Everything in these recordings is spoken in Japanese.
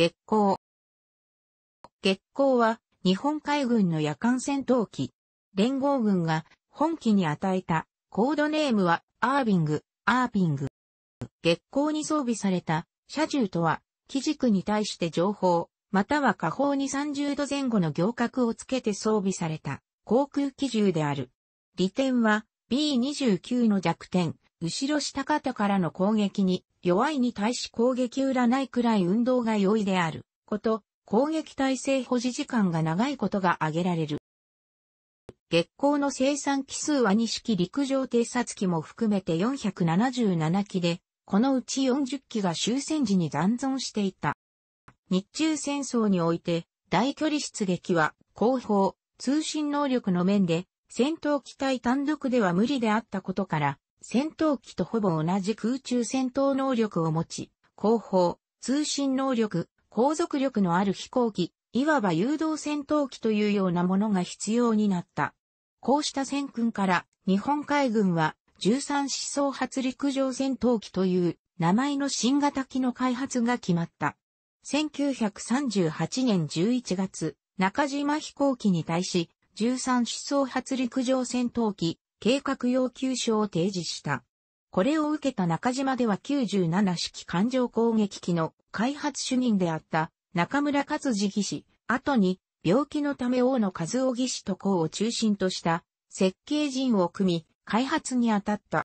月光。月光は日本海軍の夜間戦闘機。連合軍が本機に与えたコードネームはアービング、アービング。月光に装備された車重とは、基軸に対して情報、または下方に30度前後の行角をつけて装備された航空機銃である。利点は B29 の弱点、後ろ下肩からの攻撃に弱いに対し攻撃裏ないくらい運動が容易であること、攻撃体制保持時間が長いことが挙げられる。月光の生産機数は2式陸上偵察機も含めて477機で、このうち40機が終戦時に残存していた。日中戦争において、大距離出撃は、後方、通信能力の面で、戦闘機体単独では無理であったことから、戦闘機とほぼ同じ空中戦闘能力を持ち、後方、通信能力、航続力のある飛行機、いわば誘導戦闘機というようなものが必要になった。こうした戦訓から日本海軍は13思想発陸上戦闘機という名前の新型機の開発が決まった。1938年11月、中島飛行機に対し13思想発陸上戦闘機計画要求書を提示した。これを受けた中島では97式艦上攻撃機の開発主任であった中村勝次義士。後に病気のため大野和夫義士と校を中心とした設計陣を組み開発に当たった。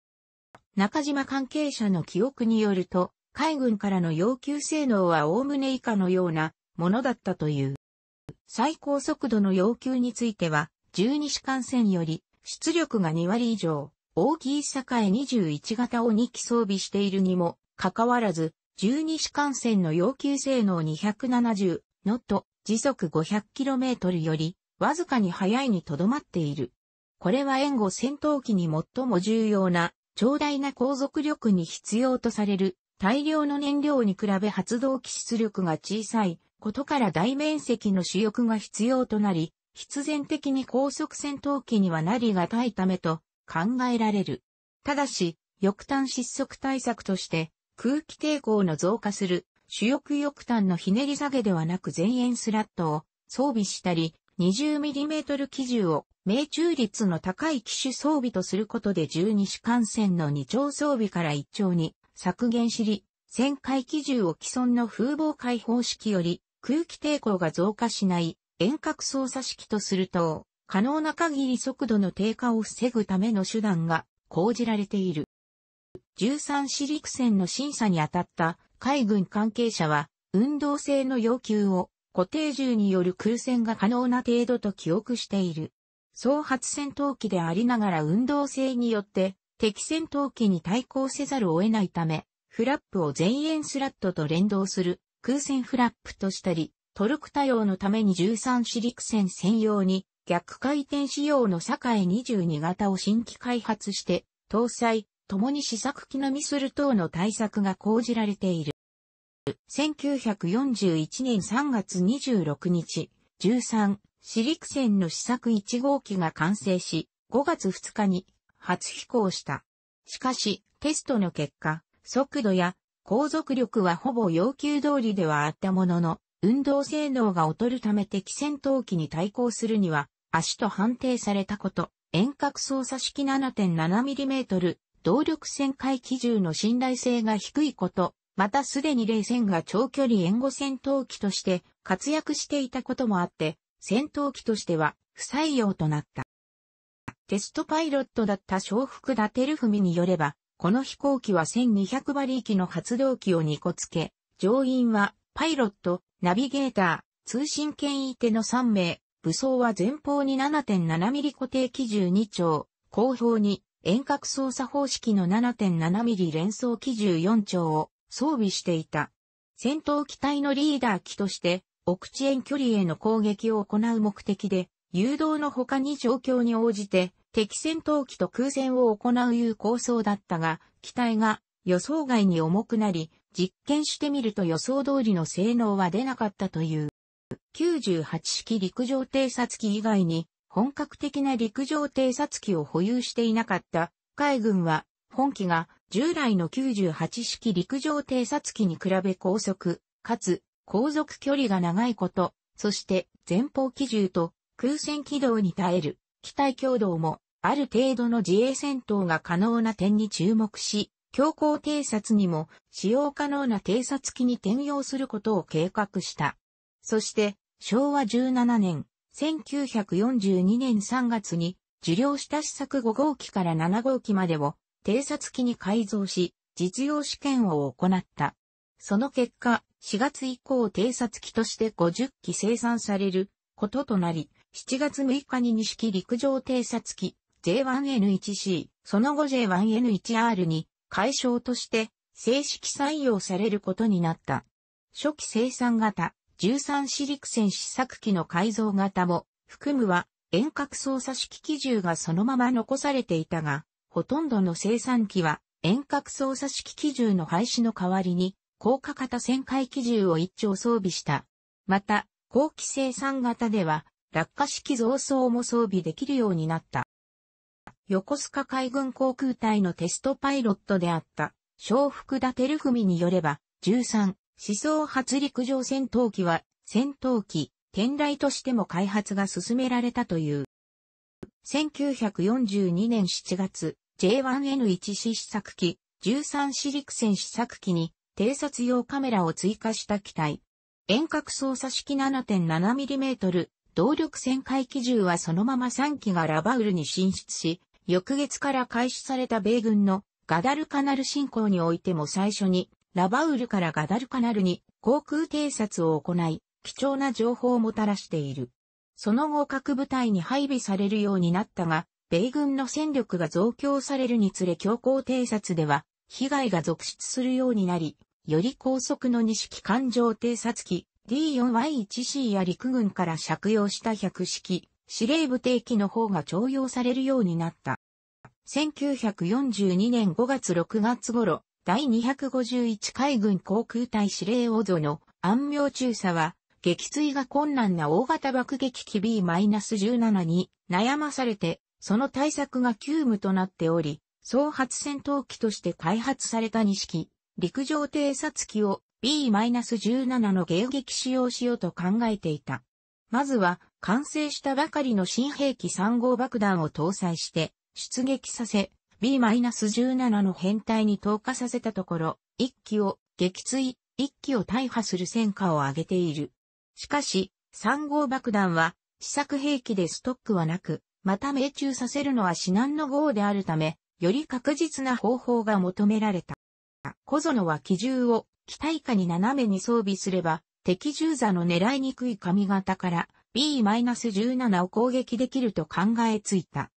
中島関係者の記憶によると、海軍からの要求性能は概ね以下のようなものだったという。最高速度の要求については、12士艦船より出力が2割以上、大きい栄21型を2機装備しているにも、かかわらず、12種艦船の要求性能270ノット、時速 500km より、わずかに速いにとどまっている。これは援護戦闘機に最も重要な、長大な航続力に必要とされる、大量の燃料に比べ発動機出力が小さいことから大面積の主翼が必要となり、必然的に高速戦闘機にはなりがたいためと考えられる。ただし、翼端失速対策として空気抵抗の増加する主翼翼端のひねり下げではなく前円スラットを装備したり 20mm 機銃を命中率の高い機種装備とすることで十二種艦船の二丁装備から一丁に削減しり、旋回機銃を既存の風防解放式より空気抵抗が増加しない遠隔操作式とすると、可能な限り速度の低下を防ぐための手段が講じられている。13四陸戦の審査に当たった海軍関係者は、運動性の要求を固定銃による空戦が可能な程度と記憶している。総発戦闘機でありながら運動性によって敵戦闘機に対抗せざるを得ないため、フラップを前縁スラットと連動する空戦フラップとしたり、トルク多用のために13種陸戦専用に逆回転仕様の境22型を新規開発して、搭載、共に試作機のミスル等の対策が講じられている。1941年3月26日、13、私陸船の試作1号機が完成し、5月2日に初飛行した。しかし、テストの結果、速度や航続力はほぼ要求通りではあったものの、運動性能が劣るため敵戦闘機に対抗するには、足と判定されたこと、遠隔操作式 7.7mm、動力旋回機銃の信頼性が低いこと、またすでに冷戦が長距離援護戦闘機として活躍していたこともあって、戦闘機としては不採用となった。テストパイロットだった小福田照文によれば、この飛行機は1200馬力の発動機を2個付け、乗員はパイロット、ナビゲーター、通信権移手の3名、武装は前方に7.7ミリ固定機銃2丁、後方に遠隔操作方式の7.7ミリ連装機銃4丁を装備していた。戦闘機体のリーダー機として、奥地遠距離への攻撃を行う目的で、誘導の他に状況に応じて、敵戦闘機と空戦を行ういう構想だったが、機体が予想外に重くなり、実験してみると予想通りの性能は出なかったという。98式陸上偵察機以外に本格的な陸上偵察機を保有していなかった海軍は本機が従来の98式陸上偵察機に比べ高速かつ航続距離が長いこと、そして前方機銃と空戦軌道に耐える機体強度もある程度の自衛戦闘が可能な点に注目し、強行偵察にも使用可能な偵察機に転用することを計画した。そして、昭和17年、1942年3月に、受領した試作5号機から7号機までを偵察機に改造し、実用試験を行った。その結果、4月以降偵察機として50機生産されることとなり、7月6日に西木陸上偵察機 J1N1C、その後 J1N1R に解消として正式採用されることになった。初期生産型13四陸船試作機の改造型も含むは遠隔操作式機銃がそのまま残されていたが、ほとんどの生産機は遠隔操作式機銃の廃止の代わりに高架型旋回機銃を一丁装備した。また、後期生産型では落下式増装も装備できるようになった。横須賀海軍航空隊のテストパイロットであった、小福田照文によれば、13、思想発陸上戦闘機は、戦闘機、天雷としても開発が進められたという。1942年7月、J1N1 試作機、13試陸戦試作機に、偵察用カメラを追加した機体。遠隔操作式 7.7mm、動力旋回機銃はそのまま3機がラバウルに進出し、翌月から開始された米軍のガダルカナル侵攻においても最初に、ラバウルからガダルカナルに航空偵察を行い、貴重な情報をもたらしている。その後各部隊に配備されるようになったが、米軍の戦力が増強されるにつれ強行偵察では、被害が続出するようになり、より高速の二式艦上偵察機 D4Y1C や陸軍から借用した100式司令部定期の方が徴用されるようになった。1942年5月6月頃、第251海軍航空隊司令王女の安明中佐は、撃墜が困難な大型爆撃機 B-17 に悩まされて、その対策が急務となっており、総発戦闘機として開発された2式、陸上偵察機を B-17 の迎撃使用しようと考えていた。まずは、完成したばかりの新兵器3号爆弾を搭載して、出撃させ、B-17 の編隊に投下させたところ、1機を撃墜、1機を大破する戦果を上げている。しかし、3号爆弾は、試作兵器でストックはなく、また命中させるのは至難の業であるため、より確実な方法が求められた。小園は機銃を機体下に斜めに装備すれば、敵従座の狙いにくい髪型から B-17 を攻撃できると考えついた。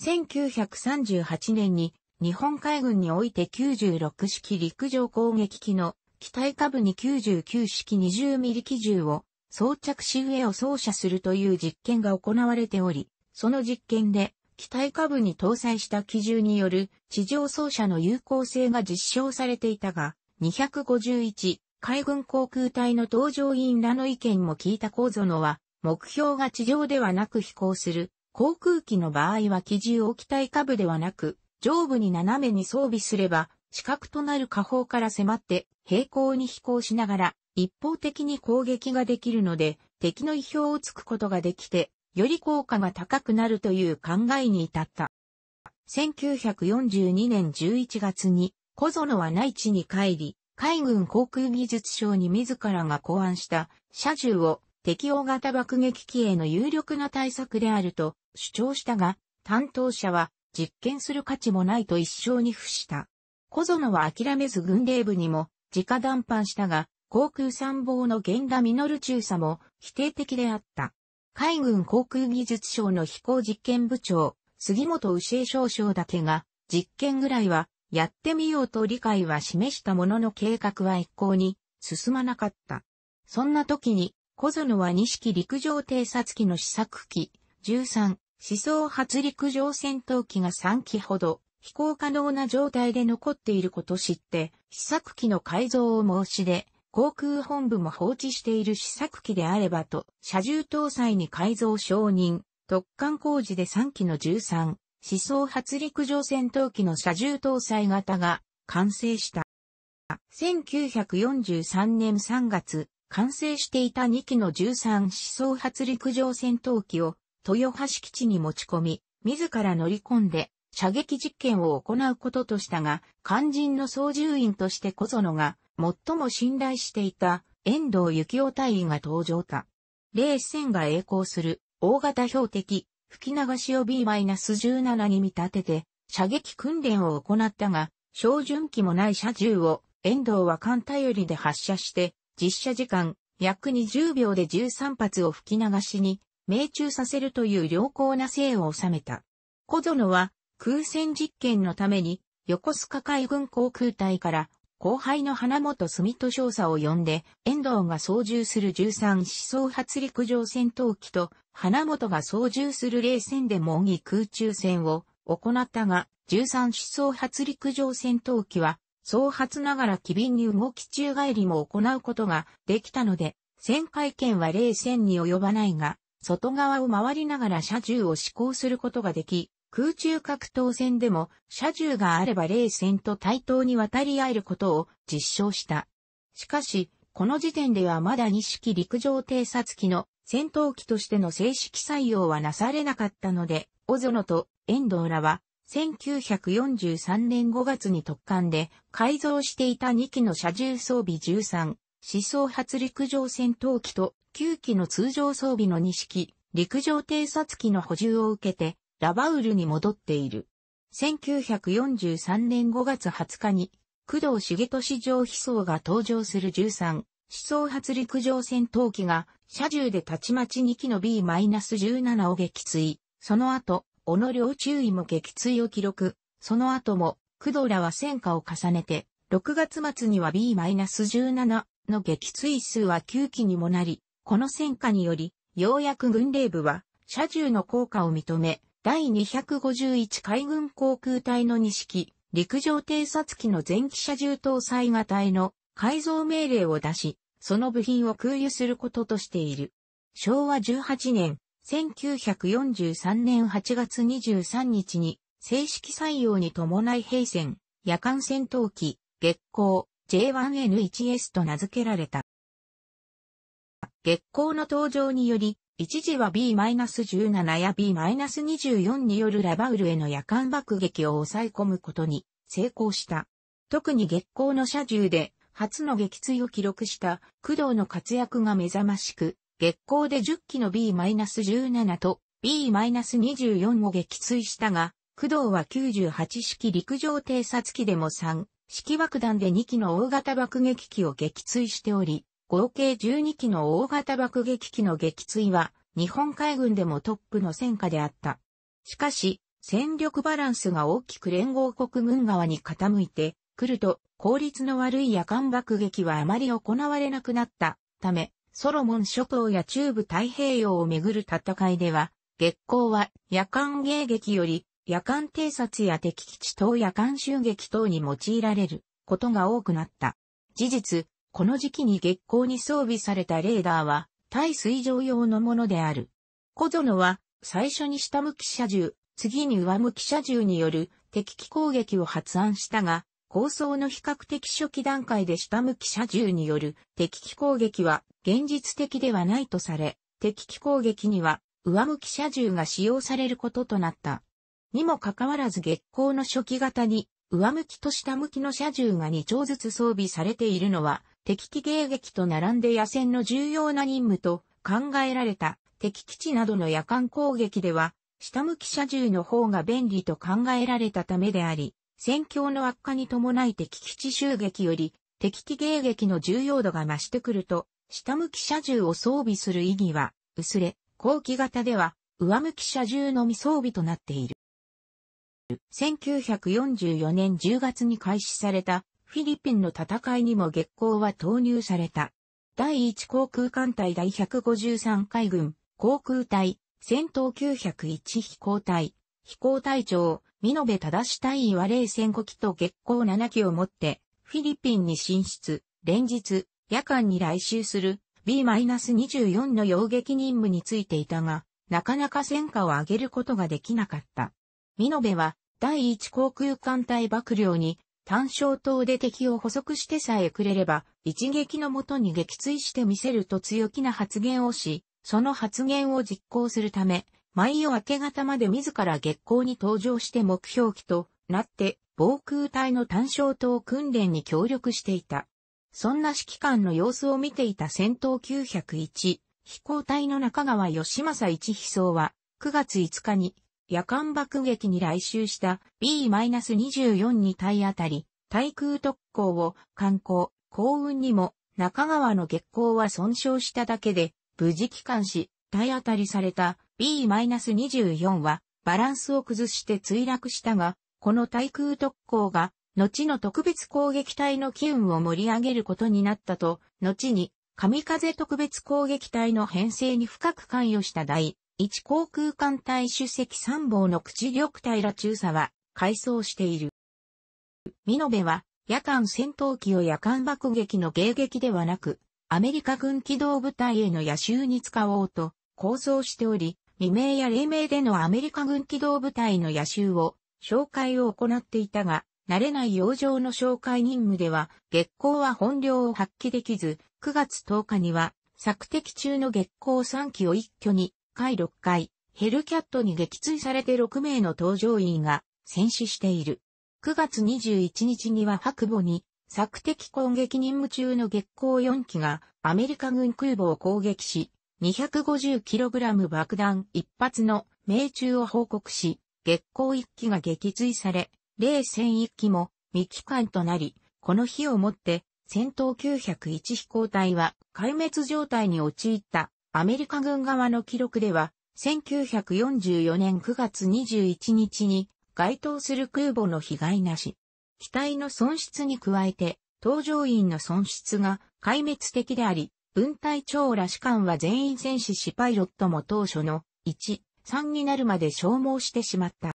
1938年に日本海軍において96式陸上攻撃機の機体下部に99式2 0ミリ機銃を装着し上を操車するという実験が行われており、その実験で機体下部に搭載した機銃による地上装射の有効性が実証されていたが、251海軍航空隊の搭乗員らの意見も聞いた高ゾノは、目標が地上ではなく飛行する、航空機の場合は機銃を機体下部ではなく、上部に斜めに装備すれば、死角となる下方から迫って平行に飛行しながら一方的に攻撃ができるので敵の意表をつくことができてより効果が高くなるという考えに至った。1942年11月に小園は内地に帰り海軍航空技術省に自らが考案した車重を適応型爆撃機への有力な対策であると主張したが、担当者は実験する価値もないと一生に付した。小園は諦めず軍令部にも直談判したが、航空参謀の源田実中佐も否定的であった。海軍航空技術省の飛行実験部長、杉本牛江少将だけが、実験ぐらいはやってみようと理解は示したものの計画は一向に進まなかった。そんな時に、小園は二式陸上偵察機の試作機、13、思想発陸上戦闘機が3機ほど飛行可能な状態で残っていること知って、試作機の改造を申し出、航空本部も放置している試作機であればと、車重搭載に改造承認、特艦工事で3機の13、思想発陸上戦闘機の車重搭載型が完成した。1943年3月、完成していた2機の13思想発陸上戦闘機を豊橋基地に持ち込み、自ら乗り込んで射撃実験を行うこととしたが、肝心の操縦員として小園が最も信頼していた遠藤幸雄隊員が登場た。レ戦が栄光する大型標的吹き流しを B-17 に見立てて、射撃訓練を行ったが、照準機もない射銃を、遠藤は艦頼りで発射して、実射時間、約20秒で13発を吹き流しに、命中させるという良好な性を収めた。小園は、空戦実験のために、横須賀海軍航空隊から後輩の花本住人少佐を呼んで、遠藤が操縦する13思想発陸上戦闘機と、花本が操縦する冷戦で模擬空中戦を行ったが、13思想発陸上戦闘機は、総発ながら機敏に動き宙返りも行うことができたので、旋回圏は冷戦に及ばないが、外側を回りながら車重を試行することができ、空中格闘戦でも、車重があれば冷戦と対等に渡り合えることを実証した。しかし、この時点ではまだ二式陸上偵察機の戦闘機としての正式採用はなされなかったので、オゾノと遠藤らは、1943年5月に特艦で改造していた2機の車重装備13、思想発陸上戦闘機と9機の通常装備の2式、陸上偵察機の補充を受けて、ラバウルに戻っている。1943年5月20日に、工藤重市上飛曹が登場する13、思想発陸上戦闘機が、車銃でたちまち2機の B-17 を撃墜。その後、小野領中尉も撃墜を記録。その後も、工藤らは戦果を重ねて、6月末には B-17 の撃墜数は9機にもなり、この戦果により、ようやく軍令部は、車銃の効果を認め、第251海軍航空隊の2式、陸上偵察機の前機車重搭載型への改造命令を出し、その部品を空輸することとしている。昭和18年、1943年8月23日に、正式採用に伴い兵船、夜間戦闘機、月光、J1N1S と名付けられた。月光の登場により、一時は B-17 や B-24 によるラバウルへの夜間爆撃を抑え込むことに成功した。特に月光の射銃で初の撃墜を記録した工藤の活躍が目覚ましく、月光で10機の B-17 と B-24 を撃墜したが、工藤は98式陸上偵察機でも3、式爆弾で2機の大型爆撃機を撃墜しており、合計12機の大型爆撃機の撃墜は、日本海軍でもトップの戦果であった。しかし、戦力バランスが大きく連合国軍側に傾いてくると、効率の悪い夜間爆撃はあまり行われなくなったため、ソロモン諸島や中部太平洋をめぐる戦いでは、月光は夜間迎撃より夜間偵察や敵基地等夜間襲撃等に用いられることが多くなった。事実、この時期に月光に装備されたレーダーは、対水上用のものである。小園は、最初に下向き射銃、次に上向き射銃による敵機攻撃を発案したが、構想の比較的初期段階で下向き射銃による敵機攻撃は現実的ではないとされ、敵機攻撃には上向き射銃が使用されることとなった。にもかかわらず月光の初期型に上向きと下向きの射銃が2丁ずつ装備されているのは敵機迎撃と並んで野戦の重要な任務と考えられた敵基地などの夜間攻撃では、下向き射銃の方が便利と考えられたためであり、戦況の悪化に伴い敵基地襲撃より敵機迎撃の重要度が増してくると、下向き射銃を装備する意義は薄れ、後期型では上向き射銃のみ装備となっている。1944年10月に開始されたフィリピンの戦いにも月光は投入された。第1航空艦隊第153海軍、航空隊、戦闘901飛行隊、飛行隊長、美ベ正隊員は零戦後機と月光7機を持って、フィリピンに進出、連日、夜間に来襲する B-24 の洋撃任務についていたが、なかなか戦果を上げることができなかった。美ベは、第1航空艦隊幕僚に単焦灯で敵を捕捉してさえくれれば、一撃のもとに撃墜してみせると強気な発言をし、その発言を実行するため、毎夜明け方まで自ら月光に登場して目標機となって、防空隊の単焦灯訓練に協力していた。そんな指揮官の様子を見ていた戦闘901、飛行隊の中川義政一飛曹は、9月5日に夜間爆撃に来襲した B-24 に体当たり、対空特攻を観光、幸運にも中川の月光は損傷しただけで、無事帰還し、体当たりされた B-24 はバランスを崩して墜落したが、この対空特攻が、後の特別攻撃隊の機運を盛り上げることになったと、後に、神風特別攻撃隊の編成に深く関与した大一航空艦隊主席参謀の口玉平ら中佐は、改装している。美濃部は、夜間戦闘機を夜間爆撃の迎撃ではなく、アメリカ軍機動部隊への夜襲に使おうと構想しており、未明や黎明でのアメリカ軍機動部隊の夜襲を、紹介を行っていたが、慣れない洋上の紹介任務では、月光は本領を発揮できず、9月10日には、作敵中の月光3機を一挙に回6回、ヘルキャットに撃墜されて6名の搭乗員が戦死している。9月21日には白母に、索敵攻撃任務中の月光4機がアメリカ軍空母を攻撃し、250kg 爆弾1発の命中を報告し、月光1機が撃墜され、零戦1機も未帰還となり、この日をもって戦闘901飛行隊は壊滅状態に陥ったアメリカ軍側の記録では、1944年9月21日に該当する空母の被害なし。機体の損失に加えて、搭乗員の損失が壊滅的であり、分隊長ら士官は全員戦士しパイロットも当初の1、3になるまで消耗してしまった。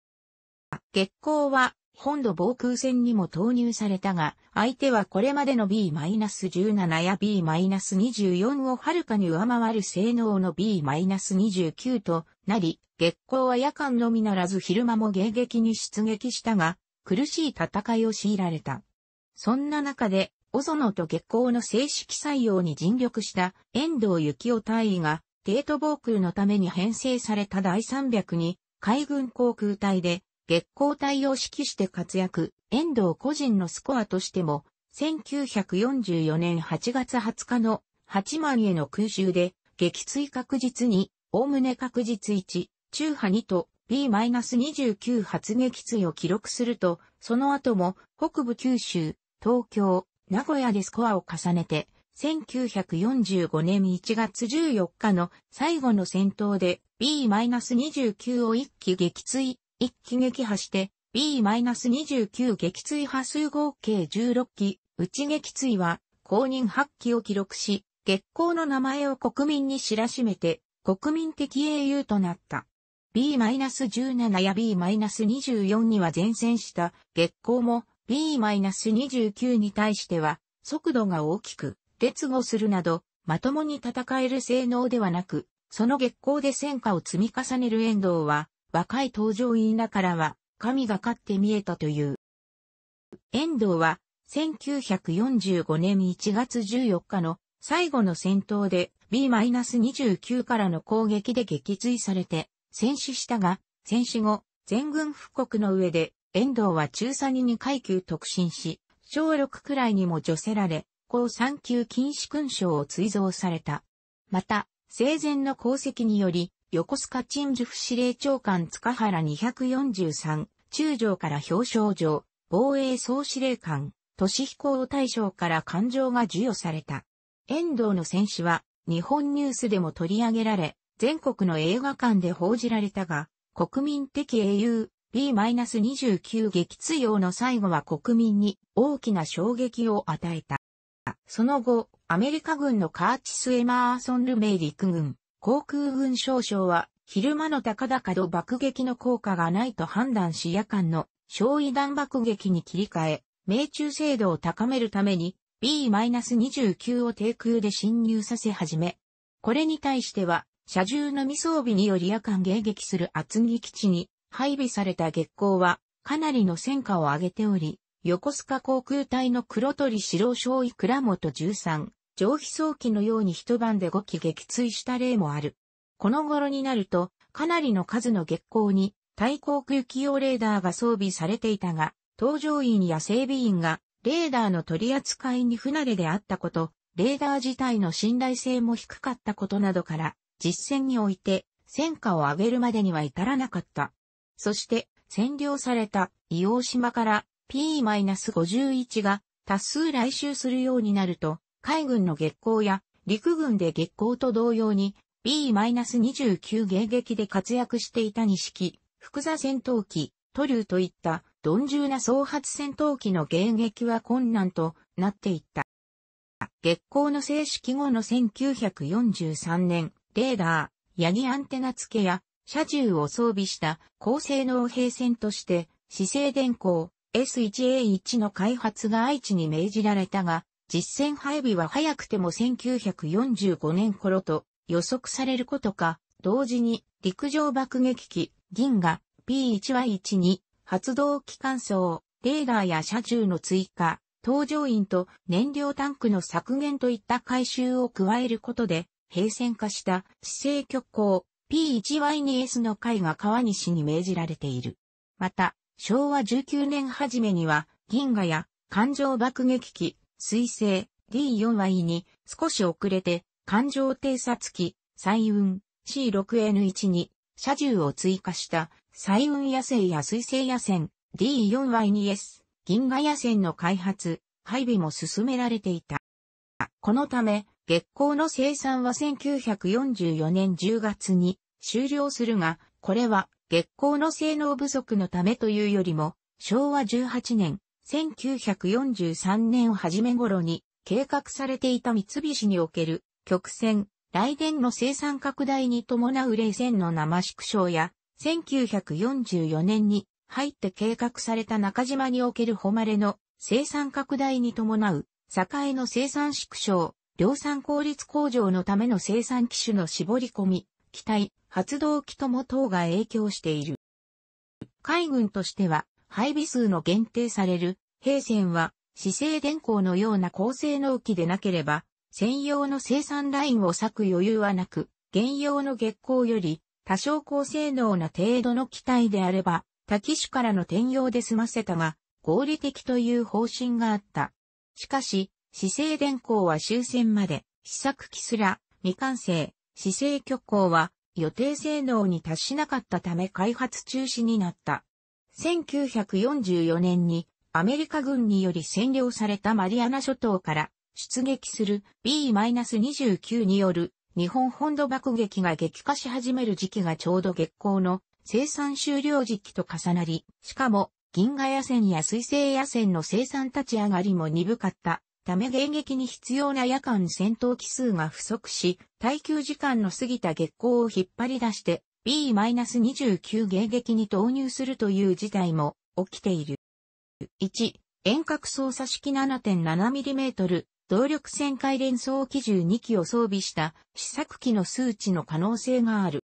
月光は本土防空戦にも投入されたが、相手はこれまでの B-17 や B-24 をはるかに上回る性能の B-29 となり、月光は夜間のみならず昼間も迎撃に出撃したが、苦しい戦いを強いられた。そんな中で、オゾノと月光の正式採用に尽力した遠藤幸雄大尉が、帝都防空のために編成された第300に海軍航空隊で月光隊を指揮して活躍、遠藤個人のスコアとしても、1944年8月20日の8万への空襲で、撃墜確実に、おおむね確実1、中波2と B-29 発撃墜を記録すると、その後も北部九州、東京、名古屋でスコアを重ねて、1945年1月14日の最後の戦闘で B-29 を一機撃墜、一機撃破して B-29 撃墜波数合計16機、内撃墜は公認8機を記録し、月光の名前を国民に知らしめて、国民的英雄となった。B-17 や B-24 には前線した月光も B-29 に対しては速度が大きく劣後するなどまともに戦える性能ではなく、その月光で戦果を積み重ねる遠藤は若い登場員らからは、神がかって見えたという。遠藤は、1945年1月14日の最後の戦闘で B-29 からの攻撃で撃墜されて戦死したが、戦死後、全軍復刻の上で、遠藤は中佐に2階級特進し、小6くらいにも除せられ、高3級禁止勲章を追贈された。また、生前の功績により、横須賀鎮守府司令長官塚原243、中将から表彰状、防衛総司令官、都市飛行大将から感情が授与された。遠藤の戦死は、日本ニュースでも取り上げられ、全国の映画館で報じられたが、国民的英雄、B-29 撃墜用の最後は国民に大きな衝撃を与えた。その後、アメリカ軍のカーチス・エマーソン・ルメイ陸軍、航空軍少将は、昼間の高々と爆撃の効果がないと判断し夜間の焼夷弾爆撃に切り替え、命中精度を高めるために B-29 を低空で侵入させ始め、これに対しては、車重の未装備により夜間迎撃する厚木基地に配備された月光は、かなりの戦果を上げており、横須賀航空隊の黒鳥白将尉倉本13、上気早期のように一晩で5機撃墜した例もある。この頃になると、かなりの数の月光に、対航空機用レーダーが装備されていたが、搭乗員や整備員が、レーダーの取り扱いに不慣れであったこと、レーダー自体の信頼性も低かったことなどから、実践において、戦果を上げるまでには至らなかった。そして、占領された硫黄島から P-51 が多数来襲するようになると、海軍の月光や陸軍で月光と同様に B-29 迎撃で活躍していた二式、福座戦闘機、トリューといった鈍重な総発戦闘機の迎撃は困難となっていった。月光の正式後の1943年、レーダー、ヤギアンテナ付けや、車重を装備した高性能兵船として、姿勢電光 S1A1 の開発が愛知に命じられたが、実戦配備は早くても1945年頃と予測されることか、同時に陸上爆撃機、銀河 P1Y1 に発動機関装、レーダーや車中の追加、搭乗員と燃料タンクの削減といった回収を加えることで、平線化した姿勢極光 P1Y2S の会が川西に命じられている。また、昭和19年初めには、銀河や環状爆撃機水星 D4Y に少し遅れて環状偵察機、彩雲 C6N1 に車重を追加した彩雲野生や水星野戦 D4Y2S 銀河野戦の開発、配備も進められていた。このため月光の生産は1944年10月に終了するが、これは月光の性能不足のためというよりも、昭和18年1943年初め頃に計画されていた三菱における曲線、雷電の生産拡大に伴う冷戦の生縮小や、1944年に入って計画された中島における誉れの生産拡大に伴う、栄の生産縮小、量産効率向上のための生産機種の絞り込み、機体、発動機とも等が影響している。海軍としては、配備数の限定される、兵線は、姿勢電光のような高性能機でなければ、専用の生産ラインを割く余裕はなく、現用の月光より、多少高性能な程度の機体であれば、多機種からの転用で済ませたが、合理的という方針があった。しかし、姿勢電光は終戦まで、試作機すら未完成、姿勢極光は予定性能に達しなかったため開発中止になった。1944年にアメリカ軍により占領されたマリアナ諸島から出撃する B-29 による日本本土爆撃が激化し始める時期がちょうど月光の生産終了時期と重なり、しかも銀河野戦や水星野戦の生産立ち上がりも鈍かったため迎撃に必要な夜間戦闘機数が不足し、耐久時間の過ぎた月光を引っ張り出して B-29 迎撃に投入するという事態も起きている。1、遠隔操作式 7.7mm 動力旋回連装機銃2機を装備した試作機の数値の可能性がある。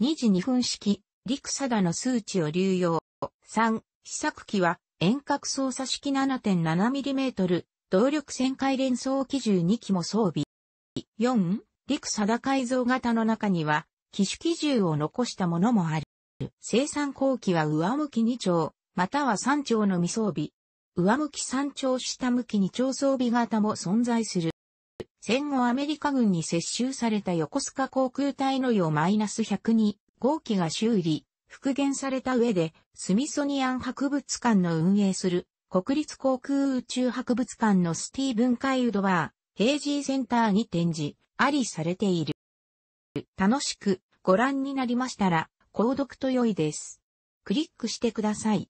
2時2分式、陸貞の数値を流用。3、試作機は遠隔操作式 7.7mm 動力旋回連装機銃2機も装備。4、陸貞改造型の中には機種基準を残したものもある。生産後期は上向き2丁、または3丁の未装備。上向き3丁下向き2丁装備型も存在する。戦後アメリカ軍に接収された横須賀航空隊の用 -102 号機が修理、復元された上で、スミソニアン博物館の運営する国立航空宇宙博物館のスティーブン・カイウドは、ヘイジーセンターに展示、ありされている。く、楽しく、ご覧になりましたら、購読と良いです。クリックしてください。